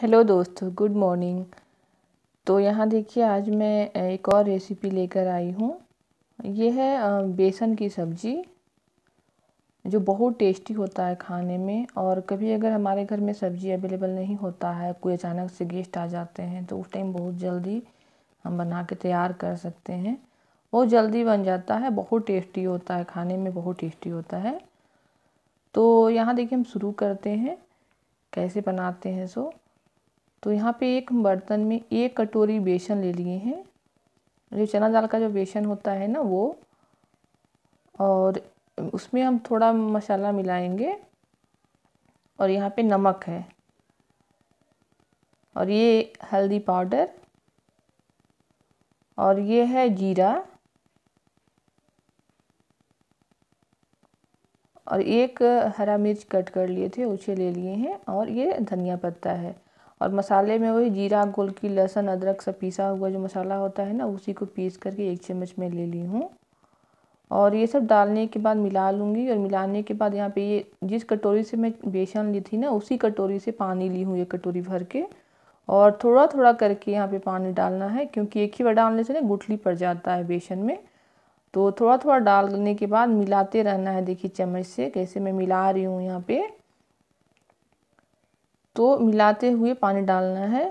hello दोस्तों good morning तो यहाँ देखिए आज मैं एक और रेसिपी लेकर आई हूँ ये है बेसन की सब्ज़ी जो बहुत टेस्टी होता है खाने में और कभी अगर हमारे घर में सब्ज़ी अवेलेबल नहीं होता है कोई अचानक से गेस्ट आ जाते हैं तो उस टाइम बहुत जल्दी हम बना के तैयार कर सकते हैं वो जल्दी बन जाता है बहुत टेस्टी होता है खाने में बहुत टेस्टी होता है तो यहाँ देखिए हम शुरू करते हैं कैसे बनाते हैं सो तो यहाँ पे एक बर्तन में एक कटोरी बेसन ले लिए हैं जो चना दाल का जो बेसन होता है ना वो और उसमें हम थोड़ा मसाला मिलाएंगे और यहाँ पे नमक है और ये हल्दी पाउडर और ये है जीरा और एक हरा मिर्च कट कर लिए थे उसे ले लिए हैं और ये धनिया पत्ता है और मसाले में वही जीरा गोलकी लहसुन अदरक सब पीसा हुआ जो मसाला होता है ना उसी को पीस करके एक चम्मच में ले ली हूँ और ये सब डालने के बाद मिला लूँगी और मिलाने के बाद यहाँ पे ये जिस कटोरी से मैं बेसन ली थी ना उसी कटोरी से पानी ली हूँ ये कटोरी भर के और थोड़ा थोड़ा करके यहाँ पे पानी डालना है क्योंकि एक ही बार डालने से ना गुठली पड़ जाता है बेसन में तो थोड़ा थोड़ा डालने के बाद मिलाते रहना है देखिए चम्मच से कैसे मैं मिला रही हूँ यहाँ पर तो मिलाते हुए पानी डालना है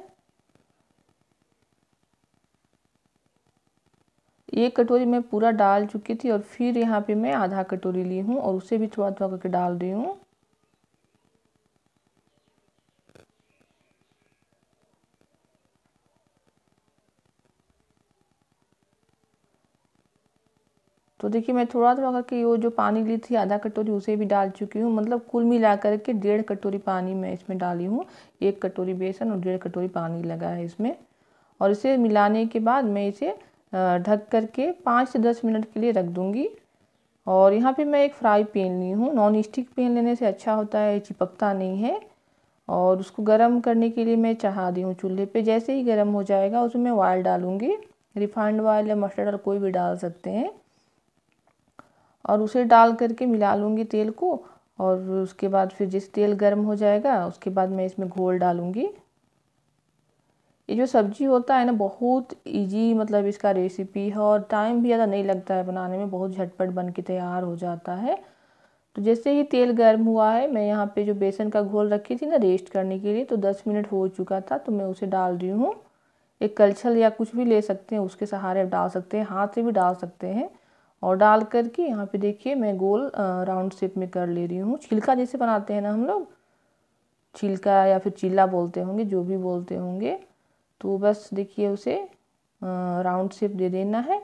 एक कटोरी मैं पूरा डाल चुकी थी और फिर यहाँ पे मैं आधा कटोरी ली हूँ और उसे भी थोड़ा थोड़ा करके डाल रही हूँ तो देखिए मैं थोड़ा थोड़ा तो करके वो जो पानी ली थी आधा कटोरी उसे भी डाल चुकी हूँ मतलब कुल मिला करके डेढ़ कटोरी पानी मैं इसमें डाली हूँ एक कटोरी बेसन और डेढ़ कटोरी पानी लगा है इसमें और इसे मिलाने के बाद मैं इसे ढक करके पाँच से दस मिनट के लिए रख दूँगी और यहाँ पे मैं एक फ्राई पेन ली हूँ नॉन स्टिक पेन लेने से अच्छा होता है चिपकता नहीं है और उसको गर्म करने के लिए मैं चढ़ा दी हूँ चूल्हे पर जैसे ही गर्म हो जाएगा उसमें ऑयल डालूँगी रिफाइंड ऑयल या मस्टर्ड ऑयल कोई भी डाल सकते हैं और उसे डाल करके मिला लूँगी तेल को और उसके बाद फिर जिस तेल गर्म हो जाएगा उसके बाद मैं इसमें घोल डालूँगी ये जो सब्ज़ी होता है ना बहुत इजी मतलब इसका रेसिपी है और टाइम भी ज़्यादा नहीं लगता है बनाने में बहुत झटपट बन के तैयार हो जाता है तो जैसे ही तेल गर्म हुआ है मैं यहाँ पे जो बेसन का घोल रखी थी ना रेस्ट करने के लिए तो 10 मिनट हो चुका था तो मैं उसे डाल रही हूँ एक कलछल या कुछ भी ले सकते हैं उसके सहारे आप डाल सकते हैं हाथ से भी डाल सकते हैं और डाल करके यहाँ पे देखिए मैं गोल राउंड शेप में कर ले रही हूँ छिलका जैसे बनाते हैं ना हम लोग छिलका या फिर चीला बोलते होंगे जो भी बोलते होंगे तो बस देखिए उसे राउंड शेप दे देना है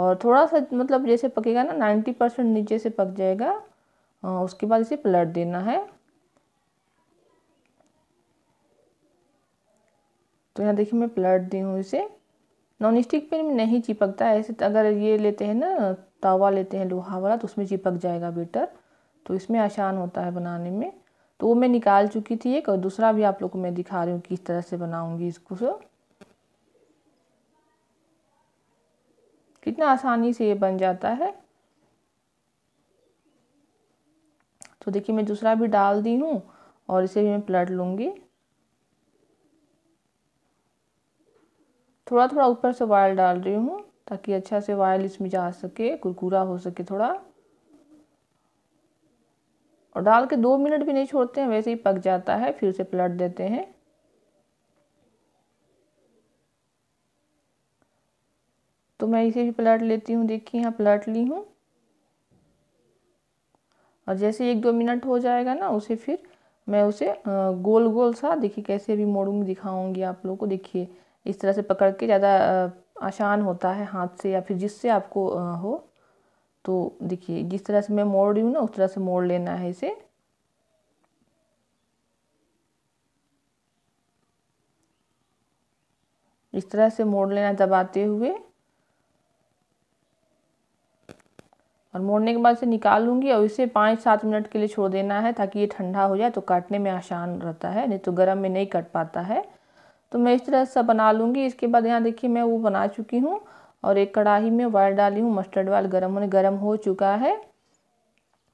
और थोड़ा सा मतलब जैसे पकेगा ना नाइन्टी परसेंट नीचे से पक जाएगा आ, उसके बाद इसे पलट देना है तो यहाँ देखिए मैं पलट दी हूँ इसे नॉन स्टिक पेन में नहीं चिपकता है ऐसे अगर ये लेते हैं ना तवा लेते हैं लोहा वाला तो उसमें चिपक जाएगा बेटर तो इसमें आसान होता है बनाने में तो वो मैं निकाल चुकी थी एक और दूसरा भी आप लोग को मैं दिखा रही हूँ किस तरह से बनाऊँगी इसको सो कितना आसानी से ये बन जाता है तो देखिए मैं दूसरा भी डाल दी हूँ और इसे भी मैं पलट लूँगी थोड़ा थोड़ा ऊपर से वायल डाल रही हूँ ताकि अच्छा से वायल इसमें जा सके कुरकुरा हो सके थोड़ा और डाल के दो मिनट भी नहीं छोड़ते हैं वैसे ही पक जाता है फिर से पलट देते हैं तो मैं इसे भी पलट लेती हूँ देखिए यहाँ पलट ली हूँ और जैसे एक दो मिनट हो जाएगा ना उसे फिर मैं उसे गोल गोल सा देखिए कैसे भी मोड़ूंगी दिखाऊंगी आप लोगों को देखिए इस तरह से पकड़ के ज़्यादा आसान होता है हाथ से या फिर जिससे आपको हो तो देखिए जिस तरह से मैं मोड़ रही हूँ ना उस तरह से मोड़ लेना है इसे इस तरह से मोड़ लेना दबाते हुए और मोड़ने के बाद इसे निकाल लूँगी और इसे पाँच सात मिनट के लिए छोड़ देना है ताकि ये ठंडा हो जाए तो काटने में आसान रहता है नहीं तो गर्म में नहीं कट पाता है तो मैं इस तरह सब बना लूँगी इसके बाद यहाँ देखिए मैं वो बना चुकी हूँ और एक कढ़ाई में वायर डाली हूँ मस्टर्ड वायल गर्म होने गर्म हो चुका है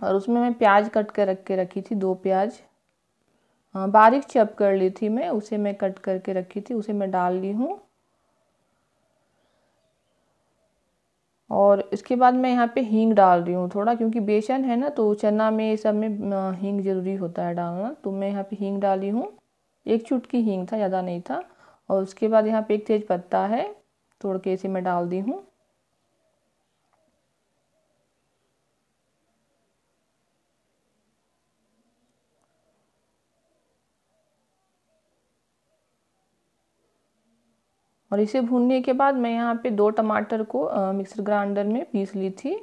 और उसमें मैं प्याज कट कर रख के रखी थी दो प्याज बारीक चप कर ली थी मैं उसे मैं कट करके रखी थी उसे मैं डाल ली हूँ और इसके बाद मैं यहाँ पे हींग डाल रही हूँ थोड़ा क्योंकि बेसन है ना तो चना में ये सब में हींग ज़रूरी होता है डालना तो मैं यहाँ पे हींग डाली हूँ एक चुटकी हींग था ज़्यादा नहीं था और उसके बाद यहाँ पे एक तेज पत्ता है तोड़ के इसे मैं डाल दी हूँ और इसे भूनने के बाद मैं यहाँ पे दो टमाटर को मिक्सर ग्राइंडर में पीस ली थी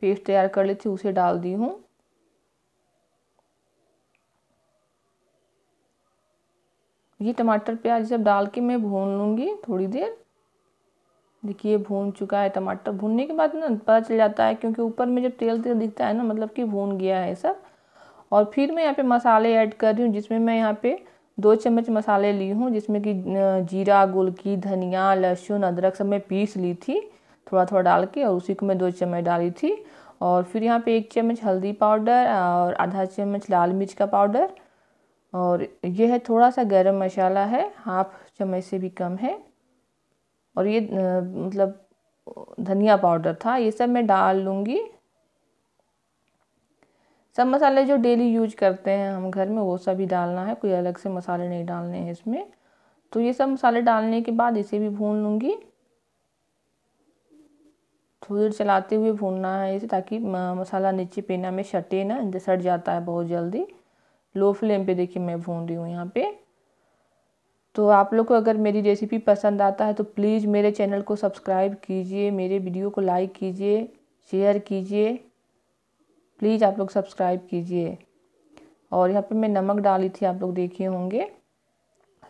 पेस्ट तैयार कर ली थी उसे डाल दी हूँ ये टमाटर प्याज सब डाल के मैं भून लूँगी थोड़ी देर देखिए भून चुका है टमाटर भूनने के बाद ना पता चल जाता है क्योंकि ऊपर में जब तेल तेल दिखता है ना मतलब कि भून गया है सब और फिर मैं यहाँ पे मसाले ऐड कर रही हूँ जिसमें मैं यहाँ पे दो चम्मच मसाले ली हूँ जिसमें कि जीरा गुलकी धनिया लहसुन अदरक सब मैं पीस ली थी थोड़ा थोड़ा डाल के और उसी को मैं दो चम्मच डाली थी और फिर यहाँ पे एक चम्मच हल्दी पाउडर और आधा चम्मच लाल मिर्च का पाउडर और ये है थोड़ा सा गरम मसाला है हाफ चम्मच से भी कम है और ये मतलब धनिया पाउडर था ये सब मैं डाल लूँगी सब मसाले जो डेली यूज करते हैं हम घर में वो सब ही डालना है कोई अलग से मसाले नहीं डालने हैं इसमें तो ये सब मसाले डालने के बाद इसे भी भून लूँगी थोड़ी देर चलाते हुए भूनना है इसे ताकि मसाला नीचे पीना में सटे ना सट जाता है बहुत जल्दी लो फ्लेम पे देखिए मैं भून रही हूँ यहाँ पे तो आप लोग को अगर मेरी रेसिपी पसंद आता है तो प्लीज़ मेरे चैनल को सब्सक्राइब कीजिए मेरे वीडियो को लाइक कीजिए शेयर कीजिए प्लीज़ आप लोग सब्सक्राइब कीजिए और यहाँ पे मैं नमक डाली थी आप लोग देखे होंगे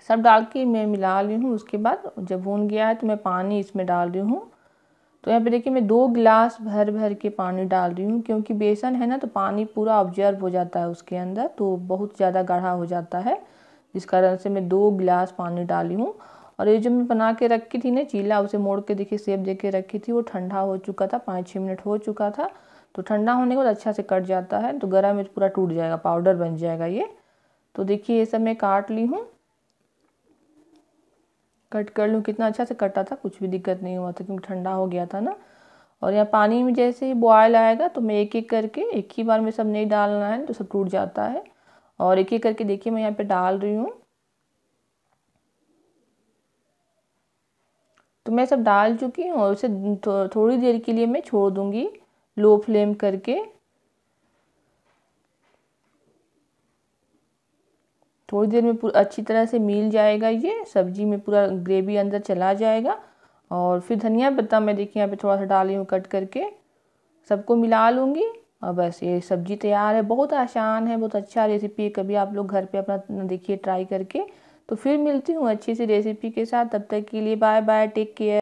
सब डाल के मैं मिला रही हूँ उसके बाद जब भून गया है तो मैं पानी इसमें डाल रही हूँ तो यहाँ पे देखिए मैं दो गिलास भर भर के पानी डाल रही हूँ क्योंकि बेसन है ना तो पानी पूरा ऑब्जर्व हो जाता है उसके अंदर तो बहुत ज़्यादा गाढ़ा हो जाता है जिस कारण से मैं दो गिलास पानी डाली हूँ और ये जो मैं बना के रखी थी ना चीला उसे मोड़ के देखिए सेब दे के रखी थी वो ठंडा हो चुका था पाँच छः मिनट हो चुका था तो ठंडा होने के बाद अच्छा से कट जाता है तो गरम मिर्च पूरा टूट जाएगा पाउडर बन जाएगा ये तो देखिए ये सब मैं काट ली हूँ कट कर लूँ कितना अच्छा से कटा था कुछ भी दिक्कत नहीं हुआ था क्योंकि ठंडा हो गया था ना और यहाँ पानी में जैसे ही बॉयल आएगा तो मैं एक एक करके एक ही बार में सब नहीं डालना है तो सब टूट जाता है और एक एक करके देखिए मैं यहाँ पे डाल रही हूँ तो मैं सब डाल चुकी हूँ और उसे थो, थोड़ी देर के लिए मैं छोड़ दूँगी लो फ्लेम करके थोड़ी देर में पूरा अच्छी तरह से मिल जाएगा ये सब्जी में पूरा ग्रेवी अंदर चला जाएगा और फिर धनिया पत्ता मैं देखिए यहाँ पे थोड़ा सा डाली हूँ कट करके सबको मिला लूँगी और बस ये सब्जी तैयार है बहुत आसान है बहुत अच्छा रेसिपी है कभी आप लोग घर पे अपना देखिए ट्राई करके तो फिर मिलती हूँ अच्छी सी रेसिपी के साथ तब तक के लिए बाय बाय टेक केयर